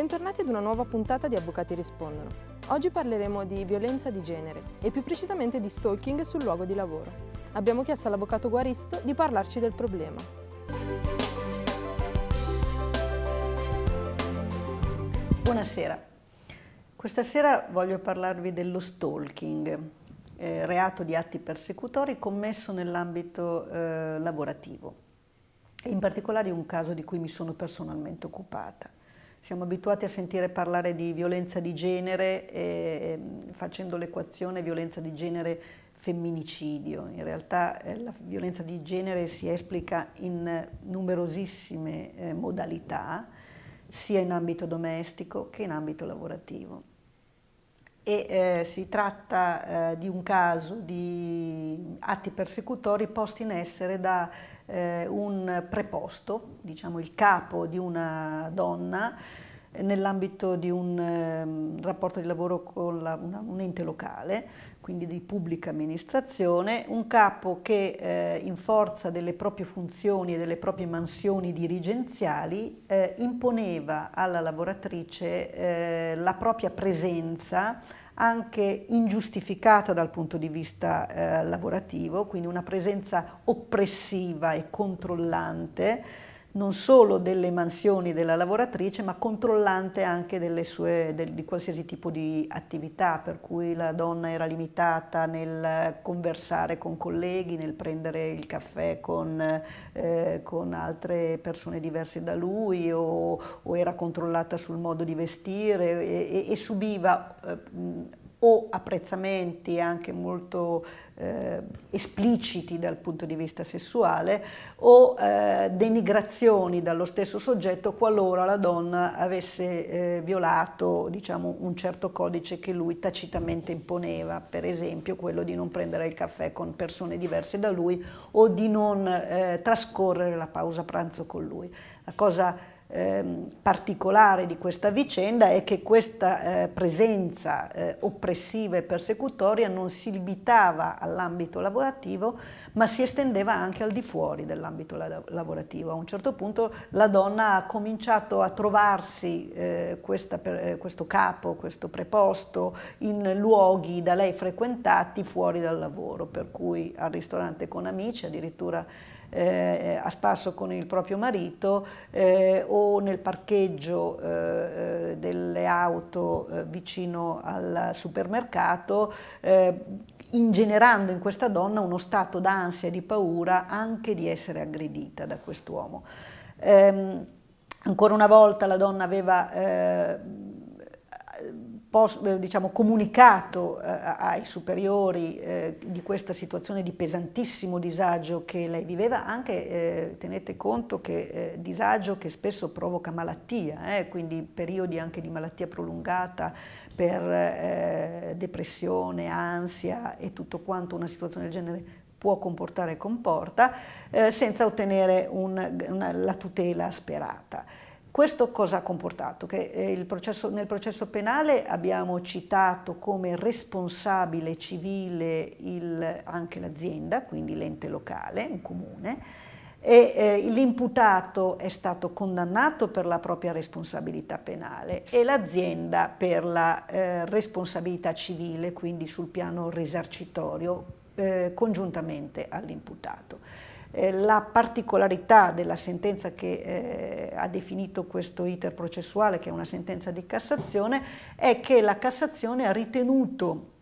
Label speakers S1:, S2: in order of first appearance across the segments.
S1: Bentornati ad una nuova puntata di Avvocati Rispondono. Oggi parleremo di violenza di genere e più precisamente di stalking sul luogo di lavoro. Abbiamo chiesto all'avvocato Guaristo di parlarci del problema. Buonasera. Questa sera voglio parlarvi dello stalking, eh, reato di atti persecutori commesso nell'ambito eh, lavorativo e in particolare un caso di cui mi sono personalmente occupata siamo abituati a sentire parlare di violenza di genere eh, facendo l'equazione violenza di genere femminicidio. In realtà eh, la violenza di genere si esplica in numerosissime eh, modalità, sia in ambito domestico che in ambito lavorativo e eh, si tratta eh, di un caso di atti persecutori posti in essere da eh, un preposto, diciamo il capo di una donna nell'ambito di un eh, rapporto di lavoro con la, una, un ente locale, quindi di pubblica amministrazione, un capo che eh, in forza delle proprie funzioni e delle proprie mansioni dirigenziali eh, imponeva alla lavoratrice eh, la propria presenza anche ingiustificata dal punto di vista eh, lavorativo, quindi una presenza oppressiva e controllante non solo delle mansioni della lavoratrice, ma controllante anche sue, del, di qualsiasi tipo di attività, per cui la donna era limitata nel conversare con colleghi, nel prendere il caffè con, eh, con altre persone diverse da lui, o, o, era controllata sul modo di vestire e, e, e subiva eh, o apprezzamenti anche molto eh, espliciti dal punto di vista sessuale o eh, denigrazioni dallo stesso soggetto qualora la donna avesse eh, violato diciamo, un certo codice che lui tacitamente imponeva, per esempio quello di non prendere il caffè con persone diverse da lui o di non eh, trascorrere la pausa pranzo con lui. La cosa Ehm, particolare di questa vicenda è che questa eh, presenza eh, oppressiva e persecutoria non si limitava all'ambito lavorativo, ma si estendeva anche al di fuori dell'ambito la- lavorativo. A un certo punto la donna ha cominciato a trovarsi eh, questa, per, eh, questo capo, questo preposto, in luoghi da lei frequentati fuori dal lavoro, per cui al ristorante con amici addirittura eh, a spasso con il proprio marito eh, o nel parcheggio eh, delle auto eh, vicino al supermercato eh, ingenerando in questa donna uno stato d'ansia e di paura anche di essere aggredita da quest'uomo. Ehm, ancora una volta la donna aveva eh, eh, diciamo, comunicato eh, ai superiori eh, di questa situazione di pesantissimo disagio che lei viveva, anche eh, tenete conto che eh, disagio che spesso provoca malattia, eh, quindi periodi anche di malattia prolungata per depressione, ansia e tutto quanto una situazione del genere può comportare e comporta, senza ottenere un, una, la tutela sperata. Questo cosa ha comportato? Che eh, processo, nel processo penale abbiamo citato come responsabile civile il, anche l'azienda, quindi l'ente locale, un comune, e eh, l'imputato è stato condannato per la propria responsabilità penale e l'azienda per la eh, responsabilità civile, quindi sul piano risarcitorio, eh, congiuntamente all'imputato. Eh, la particolarità della sentenza che eh, ha definito questo iter processuale, che è una sentenza di Cassazione, è che la Cassazione ha ritenuto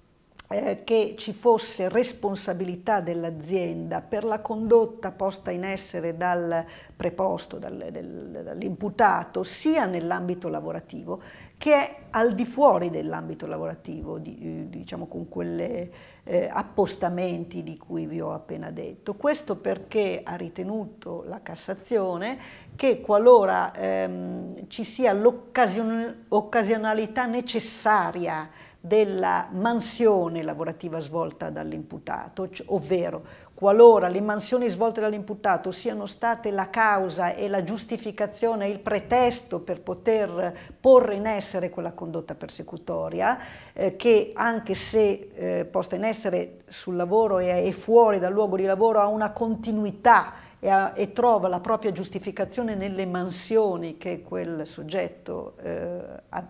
S1: eh, che ci fosse responsabilità dell'azienda per la condotta posta in essere dal preposto, dal, del, dall'imputato, sia nell'ambito lavorativo che al di fuori dell'ambito lavorativo, di, eh, diciamo con quegli eh, appostamenti di cui vi ho appena detto. Questo perché ha ritenuto la Cassazione che qualora ehm, ci sia l'occasionalità necessaria della mansione lavorativa svolta dall'imputato, ovvero qualora le mansioni svolte dall'imputato siano state la causa e la giustificazione, il pretesto per poter porre in essere quella condotta persecutoria, eh, che anche se eh, posta in essere sul lavoro e, e fuori dal luogo di lavoro ha una continuità e, ha, e trova la propria giustificazione nelle mansioni che quel soggetto eh,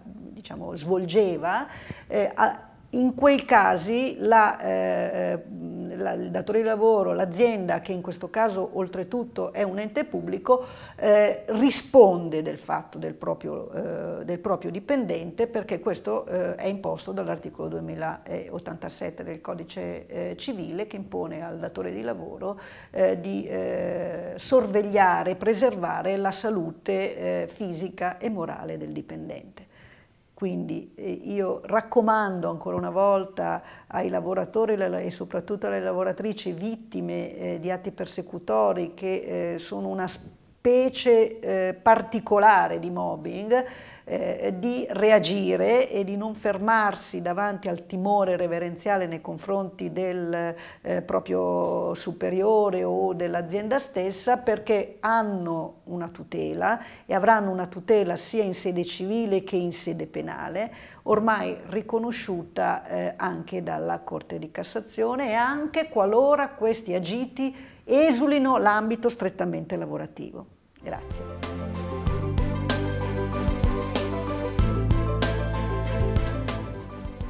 S1: diciamo, svolgeva, eh, a, in quei casi la, eh, la, il datore di lavoro, l'azienda, che in questo caso oltretutto è un ente pubblico, eh, risponde del fatto del proprio, eh, del proprio dipendente perché questo eh, è imposto dall'articolo 2087 del codice eh, civile che impone al datore di lavoro eh, di sorvegliare e preservare la salute fisica e morale del dipendente. Quindi eh, io raccomando ancora una volta ai lavoratori e soprattutto alle lavoratrici vittime eh, di atti persecutori che eh, sono una specie eh, particolare di mobbing, eh, di reagire e di non fermarsi davanti al timore reverenziale nei confronti del eh, proprio superiore o dell'azienda stessa perché hanno una tutela e avranno una tutela sia in sede civile che in sede penale, ormai riconosciuta eh, anche dalla Corte di Cassazione e anche qualora questi agiti esulino l'ambito strettamente lavorativo. Grazie.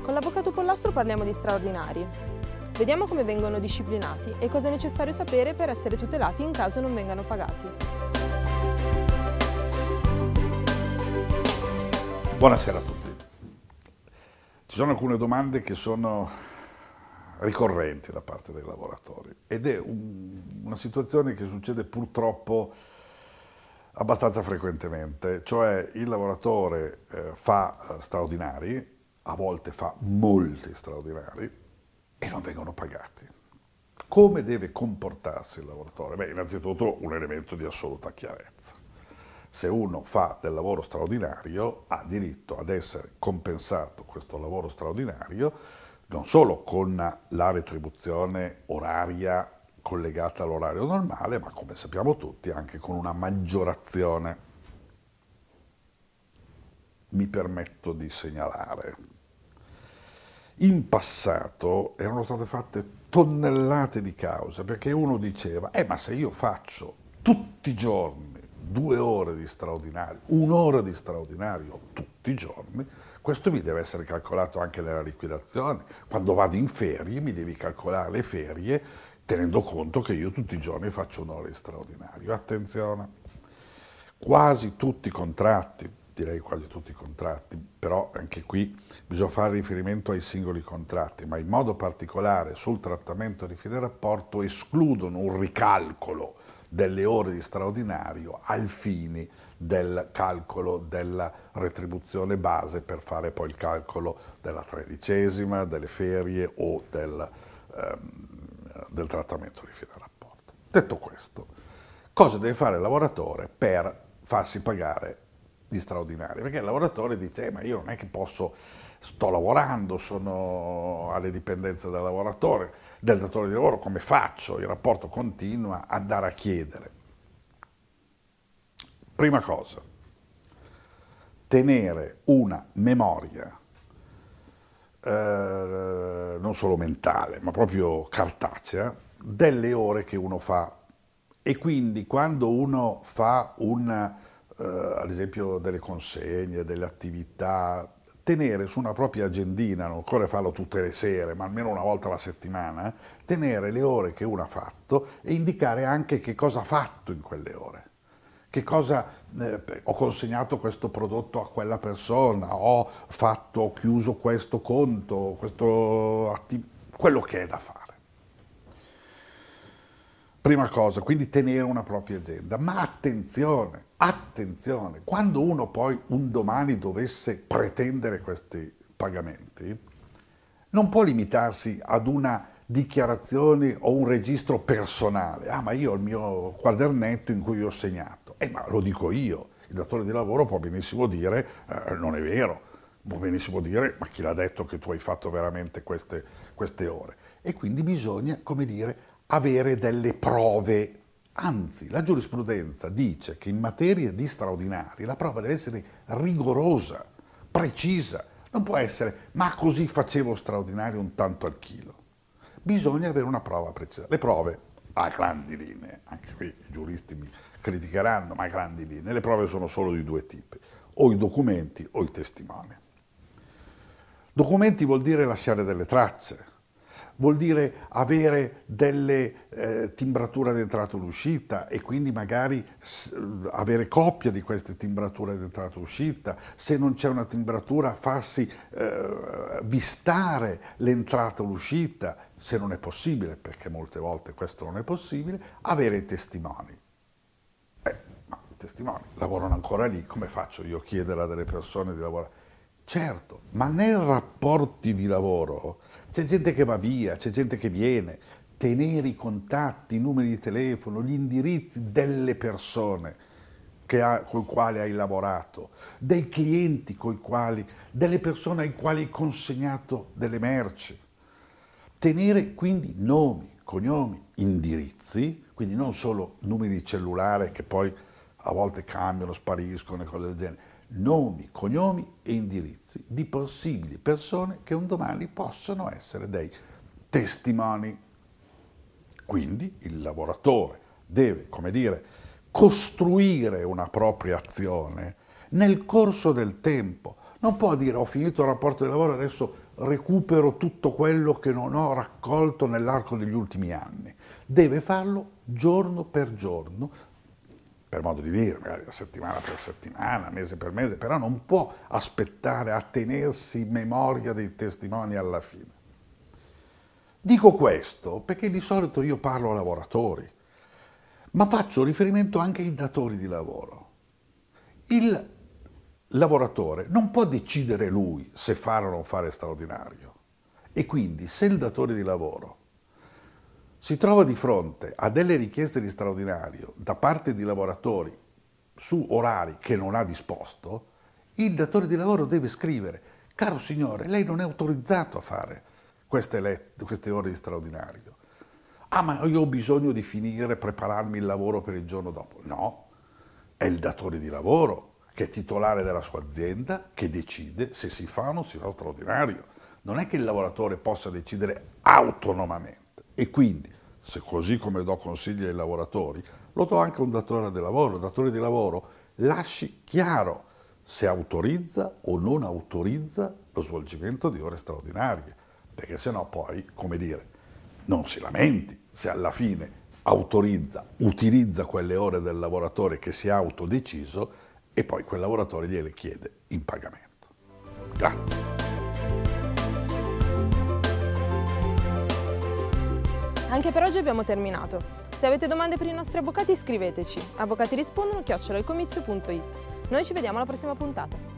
S1: Con l'avvocato Pollastro parliamo di straordinari. Vediamo come vengono disciplinati e cosa è necessario sapere per essere tutelati in caso non vengano pagati.
S2: Buonasera a tutti. Ci sono alcune domande che sono ricorrenti da parte dei lavoratori ed è un, una situazione che succede purtroppo abbastanza frequentemente, cioè il lavoratore eh, fa eh, straordinari, a volte fa molti straordinari, e non vengono pagati. Come deve comportarsi il lavoratore? Beh, innanzitutto un elemento di assoluta chiarezza. Se uno fa del lavoro straordinario, ha diritto ad essere compensato questo lavoro straordinario non solo con la retribuzione oraria collegata all'orario normale, ma come sappiamo tutti anche con una maggiorazione. Mi permetto di segnalare. In passato erano state fatte tonnellate di cause perché uno diceva, eh ma se io faccio tutti i giorni due ore di straordinario, un'ora di straordinario tutti i giorni, questo mi deve essere calcolato anche nella liquidazione. Quando vado in ferie mi devi calcolare le ferie tenendo conto che io tutti i giorni faccio un'ora di straordinario. Attenzione, quasi tutti i contratti, direi quasi tutti i contratti, però anche qui bisogna fare riferimento ai singoli contratti, ma in modo particolare sul trattamento di fine rapporto escludono un ricalcolo delle ore di straordinario al fine del calcolo della retribuzione base per fare poi il calcolo della tredicesima, delle ferie o del, ehm, del trattamento di fine rapporto. Detto questo, cosa deve fare il lavoratore per farsi pagare gli straordinari? Perché il lavoratore dice, eh, ma io non è che posso, sto lavorando, sono alle dipendenze del lavoratore, del datore di lavoro, come faccio? Il rapporto continua ad andare a chiedere. Prima cosa, tenere una memoria eh, non solo mentale, ma proprio cartacea, delle ore che uno fa. E quindi quando uno fa un, eh, ad esempio delle consegne, delle attività, tenere su una propria agendina, non occorre farlo tutte le sere, ma almeno una volta alla settimana, eh, tenere le ore che uno ha fatto e indicare anche che cosa ha fatto in quelle ore che cosa eh, ho consegnato questo prodotto a quella persona, ho fatto, ho chiuso questo conto, questo atti- quello che è da fare. Prima cosa, quindi tenere una propria agenda, ma attenzione, attenzione, quando uno poi un domani dovesse pretendere questi pagamenti, non può limitarsi ad una dichiarazione o un registro personale. Ah, ma io ho il mio quadernetto in cui ho segnato eh, ma lo dico io, il datore di lavoro può benissimo dire eh, non è vero, può benissimo dire ma chi l'ha detto che tu hai fatto veramente queste, queste ore. E quindi bisogna, come dire, avere delle prove. Anzi, la giurisprudenza dice che in materia di straordinari la prova deve essere rigorosa, precisa, non può essere ma così facevo straordinario un tanto al chilo. Bisogna avere una prova precisa. Le prove, a grandi linee, anche qui giuristi mi criticheranno, ma grandi linee, le prove sono solo di due tipi, o i documenti o i testimoni. Documenti vuol dire lasciare delle tracce, vuol dire avere delle eh, timbrature d'entrata e d'uscita e quindi magari s- avere coppia di queste timbrature d'entrata e uscita. Se non c'è una timbratura farsi eh, vistare l'entrata o l'uscita se non è possibile, perché molte volte questo non è possibile, avere i testimoni. Eh, ma i testimoni lavorano ancora lì, come faccio io a chiedere a delle persone di lavorare? Certo, ma nei rapporti di lavoro c'è gente che va via, c'è gente che viene, tenere i contatti, i numeri di telefono, gli indirizzi delle persone con le quali hai lavorato, dei clienti con i quali, delle persone ai quali hai consegnato delle merci Tenere quindi nomi, cognomi, indirizzi, quindi non solo numeri di cellulare che poi a volte cambiano, spariscono e cose del genere, nomi, cognomi e indirizzi di possibili persone che un domani possono essere dei testimoni. Quindi il lavoratore deve, come dire, costruire una propria azione nel corso del tempo. Non può dire ho finito il rapporto di lavoro, adesso recupero tutto quello che non ho raccolto nell'arco degli ultimi anni. Deve farlo giorno per giorno, per modo di dire, magari settimana per settimana, mese per mese, però non può aspettare a tenersi in memoria dei testimoni alla fine. Dico questo perché di solito io parlo a lavoratori, ma faccio riferimento anche ai datori di lavoro. Il lavoratore non può decidere lui se fare o non fare straordinario. E quindi se il datore di lavoro si trova di fronte a delle richieste di straordinario da parte di lavoratori su orari che non ha disposto, il datore di lavoro deve scrivere, caro signore, lei non è autorizzato a fare queste, let- queste ore di straordinario. Ah, ma io ho bisogno di finire, prepararmi il lavoro per il giorno dopo. No, è il datore di lavoro che è titolare della sua azienda, che decide se si fa o non si fa straordinario. Non è che il lavoratore possa decidere autonomamente. E quindi, se così come do consigli ai lavoratori, lo do anche a un datore di lavoro. Il datore di lavoro lasci chiaro se autorizza o non autorizza lo svolgimento di ore straordinarie, perché sennò poi, come dire, non si lamenti se alla fine autorizza, utilizza quelle ore del lavoratore che si è autodeciso e poi quel lavoratore gliele chiede in pagamento. Grazie.
S1: Anche per oggi abbiamo terminato. Se avete domande per i nostri avvocati scriveteci avvocatirispondono chiocciolaicomizio.it. Noi ci vediamo alla prossima puntata.